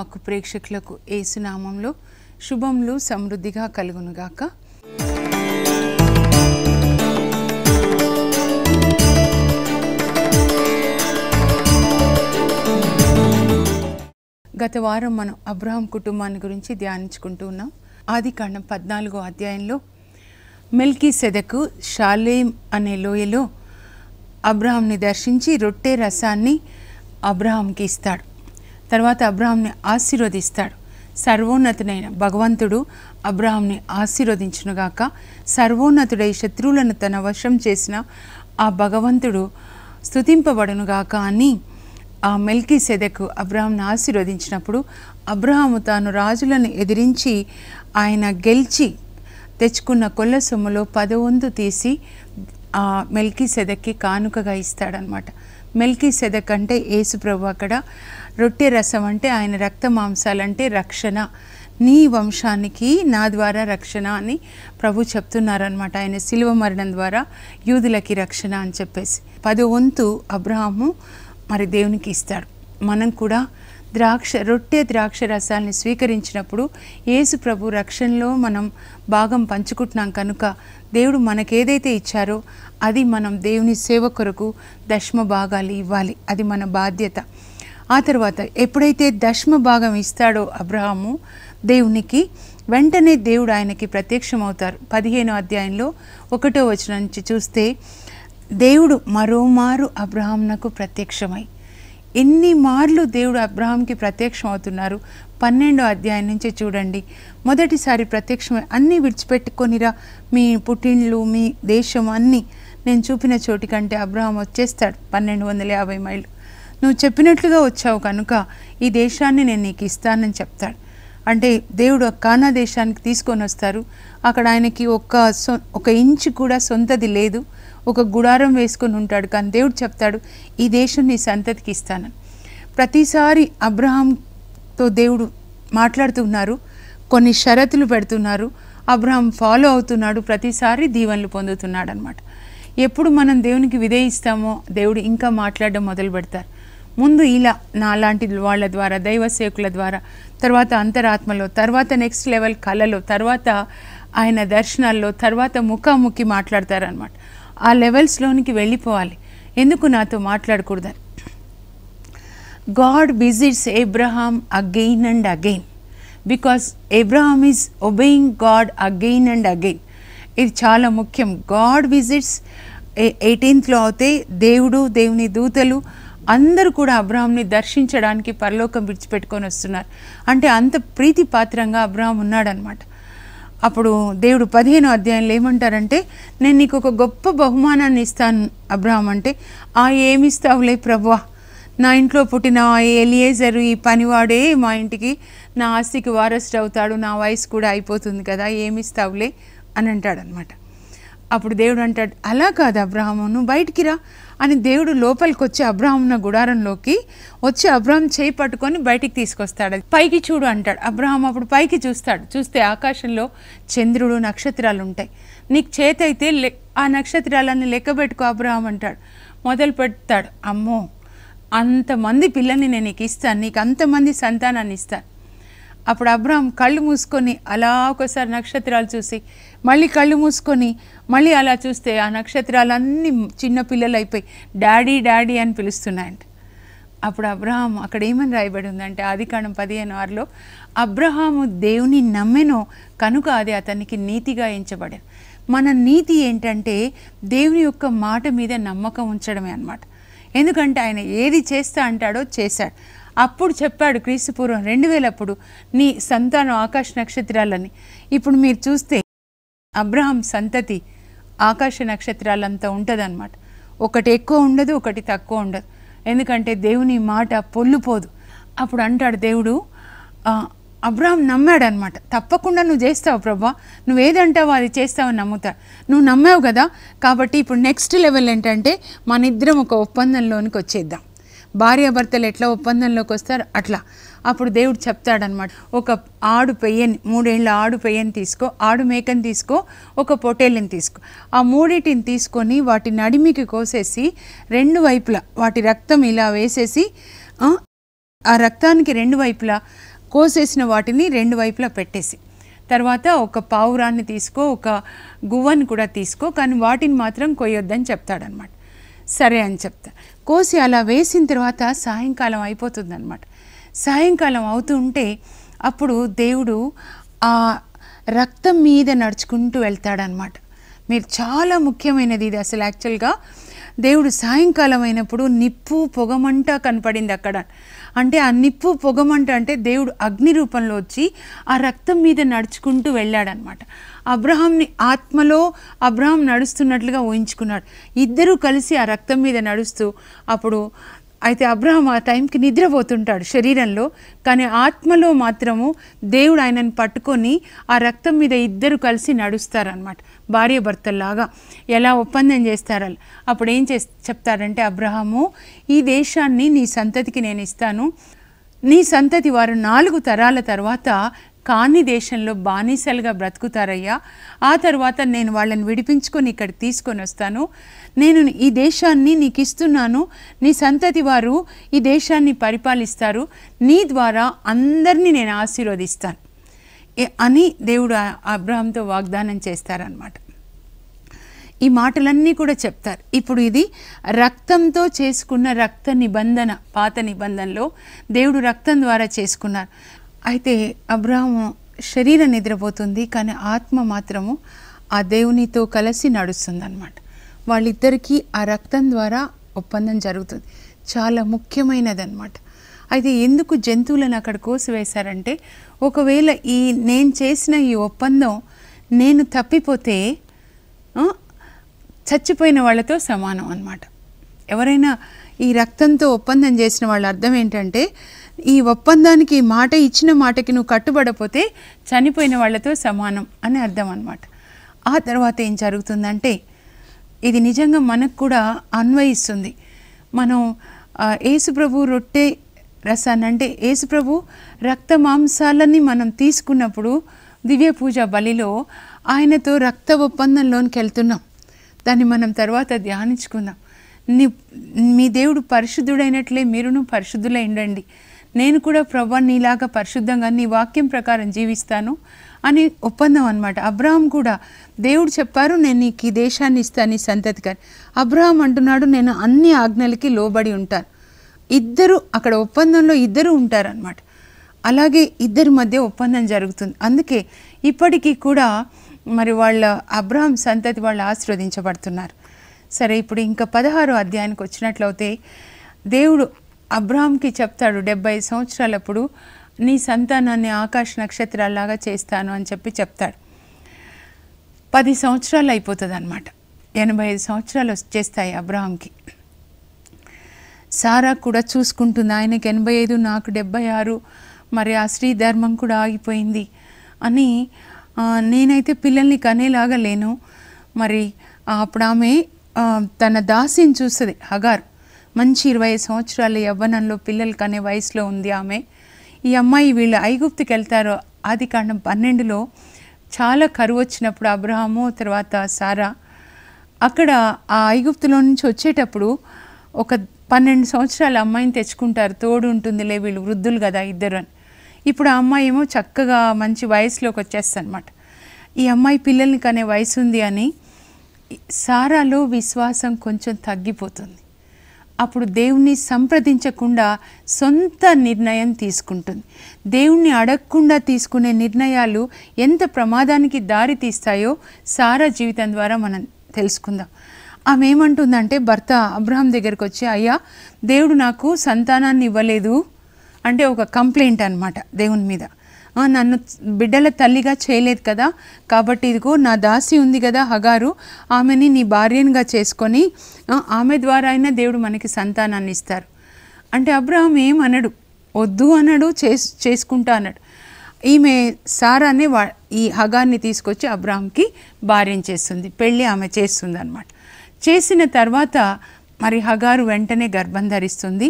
walk ప్రేక్షకులకు ఏసునామంలో శుభములు సమృద్ధిగా కలుగునుగాక గత వారం మనం అబ్రహాం కుటుంబాన్ని గురించి ధ్యానించుకుంటూ ఉన్నాం ఆది కాండం పద్నాలుగో అధ్యాయంలో మెల్కీ సెదకు షాలేం అనే లోయలో అబ్రహాంని దర్శించి రొట్టె రసాన్ని అబ్రహాంకి ఇస్తాడు తర్వాత అబ్రహాంని ఆశీర్వదిస్తాడు సర్వోన్నతుడైన భగవంతుడు అబ్రహాంని ఆశీర్వదించునుగాక సర్వోన్నతుడై శత్రువులను తన వశం చేసిన ఆ భగవంతుడు స్థుతింపబడునుగాక అని ఆ మెల్కీ సెదకు అబ్రహాంను ఆశీర్వదించినప్పుడు అబ్రహాము తాను రాజులను ఎదిరించి ఆయన గెలిచి తెచ్చుకున్న కొల్ల సొమ్ములో పదవంతు తీసి ఆ మెల్కీ సెదక్కి కానుకగా ఇస్తాడనమాట మెల్కీ సెదక్ అంటే ఏసుప్రభు అక్కడ రొట్టె రసం అంటే ఆయన రక్త మాంసాలంటే రక్షణ నీ వంశానికి నా ద్వారా రక్షణ అని ప్రభు చెప్తున్నారనమాట ఆయన శిలువ మరణం ద్వారా యూదులకి రక్షణ అని చెప్పేసి పది వంతు అబ్రహాము మరి దేవునికి ఇస్తాడు మనం కూడా ద్రాక్ష రొట్టె ద్రాక్ష రసాన్ని స్వీకరించినప్పుడు యేసు ప్రభు రక్షణలో మనం భాగం పంచుకుంటున్నాం కనుక దేవుడు మనకేదైతే ఇచ్చారో అది మనం దేవుని సేవ కొరకు దశమ భాగాలు ఇవ్వాలి అది మన బాధ్యత ఆ తర్వాత ఎప్పుడైతే దశమ భాగం ఇస్తాడో అబ్రహాము దేవునికి వెంటనే దేవుడు ఆయనకి ప్రత్యక్షమవుతారు పదిహేను అధ్యాయంలో ఒకటో వచ్చిన నుంచి చూస్తే దేవుడు మరోమారు అబ్రహాంనకు ప్రత్యక్షమై ఎన్ని మార్లు దేవుడు అబ్రహాంకి ప్రత్యక్షం అవుతున్నారు పన్నెండో అధ్యాయం నుంచి చూడండి మొదటిసారి ప్రత్యక్షమై అన్నీ విడిచిపెట్టుకొనిరా మీ పుట్టిండ్లు మీ దేశం అన్నీ నేను చూపిన చోటికంటే అబ్రహాం వచ్చేస్తాడు పన్నెండు వందల యాభై మైళ్ళు నువ్వు చెప్పినట్లుగా వచ్చావు కనుక ఈ దేశాన్ని నేను నీకు ఇస్తానని చెప్తాడు అంటే దేవుడు కానా దేశానికి తీసుకొని వస్తారు అక్కడ ఆయనకి ఒక్క సొ ఒక ఇంచు కూడా సొంతది లేదు ఒక గుడారం వేసుకొని ఉంటాడు కానీ దేవుడు చెప్తాడు ఈ దేశం నీ సంతతికి ఇస్తానని ప్రతిసారి అబ్రహాంతో దేవుడు మాట్లాడుతున్నారు కొన్ని షరతులు పెడుతున్నారు అబ్రహాం ఫాలో అవుతున్నాడు ప్రతిసారి దీవెనలు పొందుతున్నాడు అనమాట ఎప్పుడు మనం దేవునికి విధేయిస్తామో దేవుడు ఇంకా మాట్లాడడం మొదలు పెడతారు ముందు ఇలా నాలాంటి వాళ్ళ ద్వారా దైవ సేవకుల ద్వారా తర్వాత అంతరాత్మలో తర్వాత నెక్స్ట్ లెవెల్ కళలో తర్వాత ఆయన దర్శనాల్లో తర్వాత ముఖాముఖి మాట్లాడతారనమాట ఆ లెవెల్స్లోనికి వెళ్ళిపోవాలి ఎందుకు నాతో మాట్లాడకూడదని God visits Abraham again and again because Abraham is obeying God again and again ఇది చాలా ముఖ్యం గాడ్ విజిట్స్ ఎయిటీన్త్లో అయితే దేవుడు దేవుని దూతలు అందరూ కూడా అబ్రాహంని దర్శించడానికి పరలోకం విడిచిపెట్టుకొని వస్తున్నారు అంటే అంత ప్రీతి పాత్రంగా అబ్రాహం ఉన్నాడనమాట అప్పుడు దేవుడు పదిహేను అధ్యాయంలో ఏమంటారంటే నేను నీకు ఒక గొప్ప బహుమానాన్ని ఇస్తాను అబ్రాహం అంటే ఆ ఏమిస్తావులే ప్రభా నా ఇంట్లో పుట్టిన ఎలియేజర్ ఈ పనివాడే మా ఇంటికి నా ఆస్తికి వారసుడు అవుతాడు నా వయసు కూడా అయిపోతుంది కదా ఏమిస్తావులే అని అంటాడనమాట అప్పుడు దేవుడు అంటాడు అలా కాదు నువ్వు బయటికి రా అని దేవుడు లోపలికి వచ్చి అబ్రహామున గుడారంలోకి వచ్చి అబ్రాహం చేయి పట్టుకొని బయటికి తీసుకొస్తాడు పైకి చూడు అంటాడు అబ్రహం అప్పుడు పైకి చూస్తాడు చూస్తే ఆకాశంలో చంద్రుడు నక్షత్రాలు ఉంటాయి నీకు చేతైతే ఆ నక్షత్రాలను పెట్టుకో అబ్రాహం అంటాడు మొదలు పెడతాడు అమ్మో అంతమంది పిల్లల్ని నేను నీకు ఇస్తాను నీకు అంతమంది సంతానాన్ని ఇస్తాను అప్పుడు అబ్రహం కళ్ళు మూసుకొని అలా ఒకసారి నక్షత్రాలు చూసి మళ్ళీ కళ్ళు మూసుకొని మళ్ళీ అలా చూస్తే ఆ నక్షత్రాలన్నీ చిన్న పిల్లలు అయిపోయి డాడీ డాడీ అని పిలుస్తున్నాయంట అప్పుడు అబ్రహాం అక్కడ ఏమని రాయబడి ఉందంటే ఆదికాండం పదిహేను ఆరులో అబ్రహాము దేవుని నమ్మెనో కనుక అది అతనికి నీతిగా ఎంచబడాను మన నీతి ఏంటంటే దేవుని యొక్క మాట మీద నమ్మకం ఉంచడమే అనమాట ఎందుకంటే ఆయన ఏది చేస్తా అంటాడో చేశాడు అప్పుడు చెప్పాడు క్రీస్తుపూర్వం రెండు వేలప్పుడు నీ సంతానం ఆకాశ నక్షత్రాలని ఇప్పుడు మీరు చూస్తే అబ్రహం సంతతి ఆకాశ నక్షత్రాలంతా ఉంటుందన్నమాట ఒకటి ఎక్కువ ఉండదు ఒకటి తక్కువ ఉండదు ఎందుకంటే దేవుని మాట పొల్లుపోదు అప్పుడు అంటాడు దేవుడు అబ్రహం నమ్మాడనమాట తప్పకుండా నువ్వు చేస్తావు ప్రభా నువ్వు ఏదంటావో అది చేస్తావు నమ్ముతా నువ్వు నమ్మావు కదా కాబట్టి ఇప్పుడు నెక్స్ట్ లెవెల్ ఏంటంటే మన ఇద్దరం ఒక ఒప్పందంలోనికి వచ్చేద్దాం భార్యాభర్తలు ఎట్లా ఒప్పందంలోకి వస్తారు అట్లా అప్పుడు దేవుడు చెప్తాడనమాట ఒక ఆడు పెయ్యని మూడేళ్ళ ఆడు పెయ్యని తీసుకో ఆడు మేకని తీసుకో ఒక పొటేళ్ళని తీసుకో ఆ మూడింటిని తీసుకొని వాటి నడిమికి కోసేసి రెండు వైపులా వాటి రక్తం ఇలా వేసేసి ఆ రక్తానికి రెండు వైపులా కోసేసిన వాటిని రెండు వైపులా పెట్టేసి తర్వాత ఒక పావురాన్ని తీసుకో ఒక గువ్వని కూడా తీసుకో కానీ వాటిని మాత్రం కొయ్యొద్దని చెప్తాడనమాట సరే అని చెప్తా కోసి అలా వేసిన తర్వాత సాయంకాలం అయిపోతుంది అనమాట సాయంకాలం అవుతూ ఉంటే అప్పుడు దేవుడు ఆ రక్తం మీద నడుచుకుంటూ వెళ్తాడనమాట మీరు చాలా ముఖ్యమైనది ఇది అసలు యాక్చువల్గా దేవుడు సాయంకాలం అయినప్పుడు నిప్పు పొగమంట కనపడింది అక్కడ అంటే ఆ నిప్పు పొగమంట అంటే దేవుడు అగ్ని రూపంలో వచ్చి ఆ రక్తం మీద నడుచుకుంటూ వెళ్ళాడనమాట అబ్రహాంని ఆత్మలో అబ్రహాం నడుస్తున్నట్లుగా ఊహించుకున్నాడు ఇద్దరూ కలిసి ఆ రక్తం మీద నడుస్తూ అప్పుడు అయితే అబ్రహం ఆ టైంకి నిద్రపోతుంటాడు శరీరంలో కానీ ఆత్మలో మాత్రము దేవుడు ఆయనను పట్టుకొని ఆ రక్తం మీద ఇద్దరు కలిసి నడుస్తారనమాట భార్య భర్తల్లాగా ఎలా ఒప్పందం చేస్తారు అప్పుడు ఏం చే చెప్తారంటే అబ్రహము ఈ దేశాన్ని నీ సంతతికి నేను ఇస్తాను నీ సంతతి వారు నాలుగు తరాల తర్వాత కాని దేశంలో బానిసలుగా బ్రతుకుతారయ్యా ఆ తర్వాత నేను వాళ్ళని విడిపించుకొని ఇక్కడ తీసుకొని వస్తాను నేను ఈ దేశాన్ని నీకు ఇస్తున్నాను నీ సంతతి వారు ఈ దేశాన్ని పరిపాలిస్తారు నీ ద్వారా అందరినీ నేను ఆశీర్వదిస్తాను అని దేవుడు అబ్రహంతో వాగ్దానం చేస్తారనమాట ఈ మాటలన్నీ కూడా చెప్తారు ఇప్పుడు ఇది రక్తంతో చేసుకున్న రక్త నిబంధన పాత నిబంధనలో దేవుడు రక్తం ద్వారా చేసుకున్నారు అయితే అబ్రాహము శరీరం నిద్రపోతుంది కానీ ఆత్మ మాత్రము ఆ దేవునితో కలిసి నడుస్తుంది అనమాట వాళ్ళిద్దరికీ ఆ రక్తం ద్వారా ఒప్పందం జరుగుతుంది చాలా ముఖ్యమైనది అనమాట అయితే ఎందుకు జంతువులను అక్కడ కోసివేశారంటే ఒకవేళ ఈ నేను చేసిన ఈ ఒప్పందం నేను తప్పిపోతే చచ్చిపోయిన వాళ్ళతో సమానం అనమాట ఎవరైనా ఈ రక్తంతో ఒప్పందం చేసిన వాళ్ళ అర్థం ఏంటంటే ఈ ఒప్పందానికి మాట ఇచ్చిన మాటకి నువ్వు కట్టుబడపోతే చనిపోయిన వాళ్ళతో సమానం అని అర్థం అనమాట ఆ తర్వాత ఏం జరుగుతుందంటే ఇది నిజంగా మనకు కూడా అన్వయిస్తుంది మనం యేసుప్రభు రొట్టె రసాన్ని అంటే యేసుప్రభు రక్త మాంసాలని మనం తీసుకున్నప్పుడు దివ్య పూజ బలిలో ఆయనతో రక్త ఒప్పందంలోనికి వెళ్తున్నాం దాన్ని మనం తర్వాత ధ్యానించుకుందాం నీ మీ దేవుడు పరిశుద్ధుడైనట్లే మీరును పరిశుద్ధులై ఉండండి నేను కూడా ప్రభా నీలాగా పరిశుద్ధంగా నీ వాక్యం ప్రకారం జీవిస్తాను అని ఒప్పందం అనమాట అబ్రహాం కూడా దేవుడు చెప్పారు నేను నీకు ఈ దేశాన్ని ఇస్తాను నీ కానీ అబ్రహాం అంటున్నాడు నేను అన్ని ఆజ్ఞలకి లోబడి ఉంటాను ఇద్దరు అక్కడ ఒప్పందంలో ఇద్దరు ఉంటారనమాట అలాగే ఇద్దరి మధ్య ఒప్పందం జరుగుతుంది అందుకే ఇప్పటికీ కూడా మరి వాళ్ళ అబ్రహాం సంతతి వాళ్ళు ఆశీర్వదించబడుతున్నారు సరే ఇప్పుడు ఇంకా పదహారో అధ్యాయానికి వచ్చినట్లయితే దేవుడు అబ్రాహంకి చెప్తాడు డెబ్బై సంవత్సరాలప్పుడు నీ సంతానాన్ని ఆకాశ నక్షత్రాలాగా చేస్తాను అని చెప్పి చెప్తాడు పది సంవత్సరాలు అయిపోతుంది అనమాట ఎనభై ఐదు సంవత్సరాలు వచ్చేస్తాయి అబ్రాహంకి సారా కూడా చూసుకుంటుంది ఆయనకి ఎనభై ఐదు నాకు డెబ్బై ఆరు మరి ఆ స్త్రీ ధర్మం కూడా ఆగిపోయింది అని నేనైతే పిల్లల్ని కనేలాగా లేను మరి అప్పుడు ఆమె తన దాసిని చూస్తుంది హగారు మంచి ఇరవై సంవత్సరాల యవ్వనంలో పిల్లలు కనే వయసులో ఉంది ఆమె ఈ అమ్మాయి వీళ్ళు ఐగుప్తికి వెళ్తారు ఆది కాండం పన్నెండులో చాలా కరువు వచ్చినప్పుడు అబ్రహాము తర్వాత సారా అక్కడ ఆ ఐగుప్తులో నుంచి వచ్చేటప్పుడు ఒక పన్నెండు సంవత్సరాల అమ్మాయిని తెచ్చుకుంటారు తోడు ఉంటుందిలే వీళ్ళు వృద్ధులు కదా ఇద్దరు అని ఇప్పుడు ఆ అమ్మాయి ఏమో చక్కగా మంచి వయసులోకి వచ్చేస్తుంది అనమాట ఈ అమ్మాయి పిల్లల్ని కనే వయసు ఉంది అని సారాలో విశ్వాసం కొంచెం తగ్గిపోతుంది అప్పుడు దేవుణ్ణి సంప్రదించకుండా సొంత నిర్ణయం తీసుకుంటుంది దేవుణ్ణి అడగకుండా తీసుకునే నిర్ణయాలు ఎంత ప్రమాదానికి దారి తీస్తాయో సారా జీవితం ద్వారా మనం తెలుసుకుందాం ఆమె ఏమంటుందంటే భర్త అబ్రహం దగ్గరికి వచ్చి అయ్యా దేవుడు నాకు సంతానాన్ని ఇవ్వలేదు అంటే ఒక కంప్లైంట్ అనమాట దేవుని మీద నన్ను బిడ్డల తల్లిగా చేయలేదు కదా కాబట్టి ఇదిగో నా దాసి ఉంది కదా హగారు ఆమెని నీ భార్యనుగా చేసుకొని ఆమె ద్వారా అయినా దేవుడు మనకి సంతానాన్ని ఇస్తారు అంటే అబ్రహం ఏం అనడు వద్దు అనడు చేసు చేసుకుంటా అన్నాడు ఈమె సారానే వా ఈ హగాన్ని తీసుకొచ్చి అబ్రాహంకి భార్యం చేస్తుంది పెళ్ళి ఆమె చేస్తుంది అనమాట చేసిన తర్వాత మరి హగారు వెంటనే గర్భం ధరిస్తుంది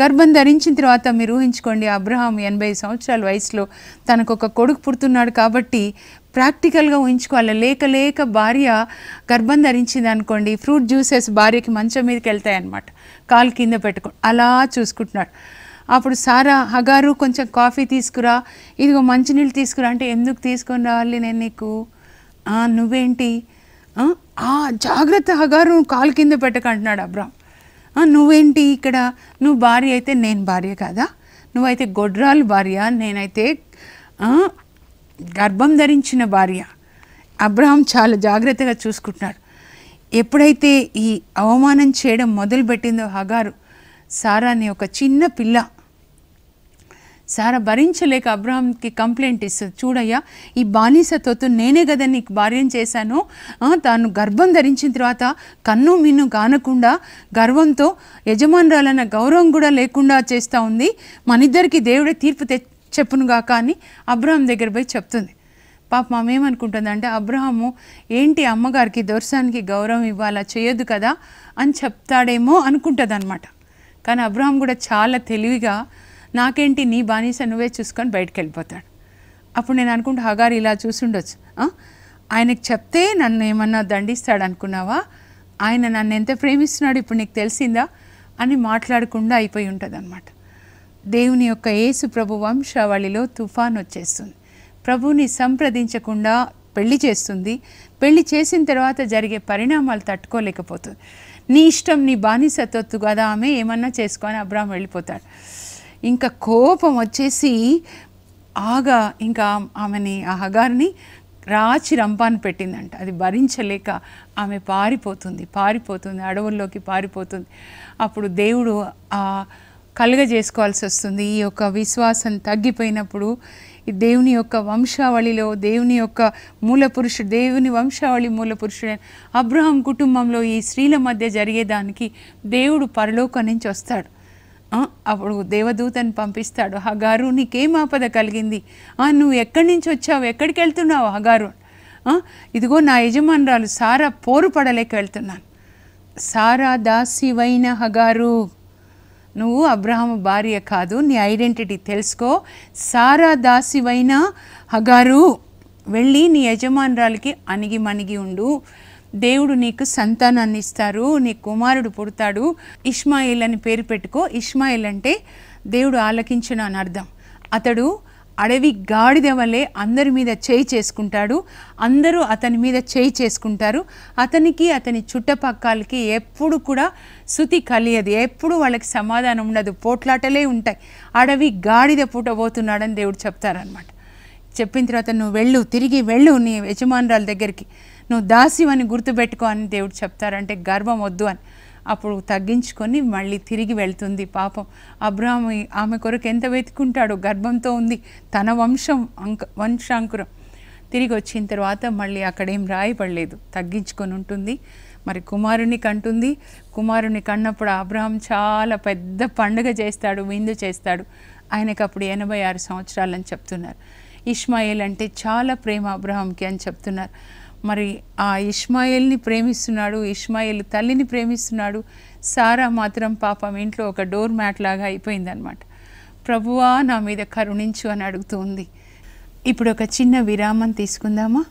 గర్భం ధరించిన తర్వాత మీరు ఊహించుకోండి అబ్రహాం ఎనభై సంవత్సరాల వయసులో తనకు ఒక కొడుకు పుడుతున్నాడు కాబట్టి ప్రాక్టికల్గా ఊహించుకోవాలి లేక లేక భార్య గర్భం ధరించింది అనుకోండి ఫ్రూట్ జ్యూసెస్ భార్యకి మంచం మీదకి వెళ్తాయన్నమాట కాలు కింద పెట్టుకో అలా చూసుకుంటున్నాడు అప్పుడు సారా హగారు కొంచెం కాఫీ తీసుకురా ఇదిగో మంచినీళ్ళు తీసుకురా అంటే ఎందుకు తీసుకొని రావాలి నేను నీకు నువ్వేంటి జాగ్రత్త హగారు కాలు కింద పెట్టకంటున్నాడు అబ్రామ్ నువ్వేంటి ఇక్కడ నువ్వు భార్య అయితే నేను భార్య కాదా నువ్వైతే గొడ్రాలు భార్య నేనైతే గర్భం ధరించిన భార్య అబ్రహాం చాలా జాగ్రత్తగా చూసుకుంటున్నాడు ఎప్పుడైతే ఈ అవమానం చేయడం మొదలుపెట్టిందో హగారు సారాని ఒక చిన్న పిల్ల సారా భరించలేక అబ్రహాంకి కంప్లైంట్ ఇస్తుంది చూడయ్యా ఈ బానిసతోతో నేనే కదా నీకు భార్యం చేశాను తాను గర్భం ధరించిన తర్వాత కన్ను మిన్ను కానకుండా గర్వంతో యజమానురాలన్న గౌరవం కూడా లేకుండా చేస్తూ ఉంది మనిద్దరికి దేవుడే తీర్పు తె చెప్పునుగా కానీ అబ్రహాం దగ్గర పోయి చెప్తుంది పాపం ఏమనుకుంటుంది అంటే అబ్రహాము ఏంటి అమ్మగారికి దొరసానికి గౌరవం ఇవ్వాలా చేయదు కదా అని చెప్తాడేమో అనుకుంటుంది అనమాట కానీ అబ్రహాం కూడా చాలా తెలివిగా నాకేంటి నీ బానిస నువ్వే చూసుకొని బయటకు వెళ్ళిపోతాడు అప్పుడు నేను అనుకుంటా హగారు ఇలా చూసిండొచ్చు ఆయనకు చెప్తే నన్ను ఏమన్నా దండిస్తాడు అనుకున్నావా ఆయన నన్ను ఎంత ప్రేమిస్తున్నాడు ఇప్పుడు నీకు తెలిసిందా అని మాట్లాడకుండా అయిపోయి ఉంటుంది అనమాట దేవుని యొక్క ఏసు ప్రభు వంశావళిలో తుఫాన్ వచ్చేస్తుంది ప్రభుని సంప్రదించకుండా పెళ్లి చేస్తుంది పెళ్లి చేసిన తర్వాత జరిగే పరిణామాలు తట్టుకోలేకపోతుంది నీ ఇష్టం నీ బానిసత్వత్తు కదా ఆమె ఏమన్నా చేసుకొని అబ్రాహం వెళ్ళిపోతాడు ఇంకా కోపం వచ్చేసి ఆగా ఇంకా ఆమెని ఆ హగారిని రాచి రంపాను పెట్టిందంట అది భరించలేక ఆమె పారిపోతుంది పారిపోతుంది అడవుల్లోకి పారిపోతుంది అప్పుడు దేవుడు కలుగజేసుకోవాల్సి వస్తుంది ఈ యొక్క విశ్వాసం తగ్గిపోయినప్పుడు ఈ దేవుని యొక్క వంశావళిలో దేవుని యొక్క మూల పురుషుడు దేవుని వంశావళి మూల పురుషుడు అబ్రహం కుటుంబంలో ఈ స్త్రీల మధ్య జరిగేదానికి దేవుడు పరలోకం నుంచి వస్తాడు అప్పుడు దేవదూతను పంపిస్తాడు హగారు నీకేం ఆపద కలిగింది నువ్వు ఎక్కడి నుంచి వచ్చావు ఎక్కడికి వెళ్తున్నావు హగారు ఇదిగో నా యజమానురాలు సారా పోరు పడలేక వెళ్తున్నాను సారా దాసివైన హగారు నువ్వు అబ్రహం భార్య కాదు నీ ఐడెంటిటీ తెలుసుకో సారా దాసివైన హగారు వెళ్ళి నీ యజమానురాలకి అణిగి మణిగి ఉండు దేవుడు నీకు సంతానాన్ని ఇస్తారు నీ కుమారుడు పుడతాడు ఇష్మాయిల్ అని పేరు పెట్టుకో ఇష్మాయిల్ అంటే దేవుడు ఆలకించను అని అర్థం అతడు అడవి గాడిద వలె అందరి మీద చేయి చేసుకుంటాడు అందరూ అతని మీద చేయి చేసుకుంటారు అతనికి అతని చుట్టపక్కలకి ఎప్పుడు కూడా శుతి కలియదు ఎప్పుడు వాళ్ళకి సమాధానం ఉండదు పోట్లాటలే ఉంటాయి అడవి గాడిద పోతున్నాడని దేవుడు చెప్తారనమాట చెప్పిన తర్వాత నువ్వు వెళ్ళు తిరిగి వెళ్ళు నీ యజమానురాల దగ్గరికి నువ్వు దాసివని గుర్తుపెట్టుకో అని దేవుడు చెప్తారంటే గర్వం వద్దు అని అప్పుడు తగ్గించుకొని మళ్ళీ తిరిగి వెళ్తుంది పాపం అబ్రాహం ఆమె కొరకు ఎంత వెతుకుంటాడో గర్భంతో ఉంది తన వంశం అంక వంశాంకురం తిరిగి వచ్చిన తర్వాత మళ్ళీ అక్కడేం రాయపడలేదు తగ్గించుకొని ఉంటుంది మరి కుమారుని కంటుంది కుమారుని కన్నప్పుడు అబ్రహం చాలా పెద్ద పండుగ చేస్తాడు విందు చేస్తాడు ఆయనకు అప్పుడు ఎనభై ఆరు సంవత్సరాలు అని చెప్తున్నారు ఇష్మాయిల్ అంటే చాలా ప్రేమ అబ్రహంకి అని చెప్తున్నారు మరి ఆ ఇష్మాయిల్ని ప్రేమిస్తున్నాడు ఇష్మాయిల్ తల్లిని ప్రేమిస్తున్నాడు సారా మాత్రం పాపం ఇంట్లో ఒక డోర్ మ్యాట్ లాగా అయిపోయిందనమాట ప్రభువా నా మీద కరుణించు అని అడుగుతూ ఉంది ఇప్పుడు ఒక చిన్న విరామం తీసుకుందామా